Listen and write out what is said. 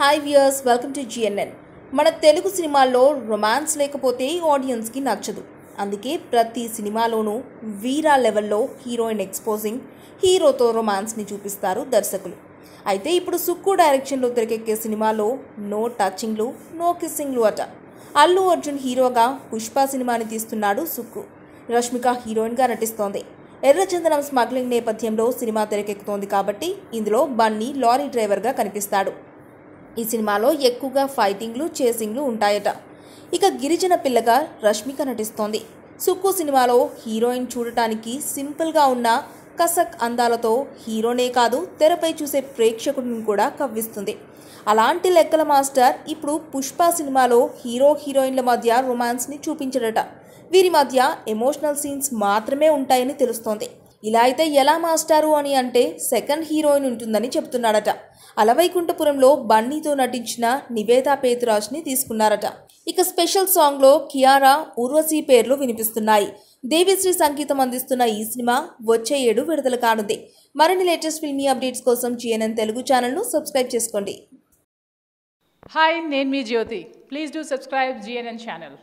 hi viewers welcome to GNN మన తెలుగు సినిమాల్లో romance లేకపోతే ఆడియన్స్కి నచ్చదు అందుకే ప్రతి సినిమాలోనూ వీరా లెవెల్లో హీరోయిన్ ఎక్స్పోజింగ్ హీరోతో రొమాన్స్ని చూపిస్తారు దర్శకులు అయితే ఇప్పుడు సుక్కు డైరెక్షన్లో తెరకెక్కే సినిమాలో నో టచింగ్లు నో కిస్సింగ్లు అట అల్లు అర్జున్ హీరోగా పుష్ప సినిమాని తీస్తున్నాడు సుక్కు రష్మిక హీరోయిన్గా నటిస్తోంది ఎర్రచందనం స్మగ్లింగ్ నేపథ్యంలో సినిమా తెరకెక్కుతోంది కాబట్టి ఇందులో బన్నీ లారీ డ్రైవర్గా కనిపిస్తాడు ఈ సినిమాలో ఎక్కువగా ఫైటింగ్లు చేసింగ్లు ఉంటాయట ఇక గిరిజన పిల్లగా రష్మిక నటిస్తోంది సుక్కు సినిమాలో హీరోయిన్ చూడటానికి సింపుల్గా ఉన్న కసక్ అందాలతో హీరోనే కాదు తెరపై చూసే ప్రేక్షకుడిని కూడా కవ్విస్తుంది అలాంటి లెక్కల మాస్టర్ ఇప్పుడు పుష్ప సినిమాలో హీరో హీరోయిన్ల మధ్య రొమాన్స్ని చూపించడట వీరి మధ్య ఎమోషనల్ సీన్స్ మాత్రమే ఉంటాయని తెలుస్తోంది ఇలా అయితే ఎలా మాస్టారు అని అంటే సెకండ్ హీరోయిన్ ఉంటుందని చెప్తున్నాడట అలవైకుంఠపురంలో బన్నీతో నటించిన నివేదా పేతురాజ్ని తీసుకున్నారట ఇక స్పెషల్ సాంగ్లో కియారా ఉర్వశీ పేర్లు వినిపిస్తున్నాయి దేవిశ్రీ సంగీతం అందిస్తున్న ఈ సినిమా వచ్చే ఏడు విడుదల కానుంది మరిన్ని లేటెస్ట్ ఫిల్మీ అప్డేట్స్ కోసం జిఎన్ఎన్ తెలుగు ఛానల్ను సబ్స్క్రైబ్ చేసుకోండి హాయ్ నేను మీ Jyothi please do subscribe GNN channel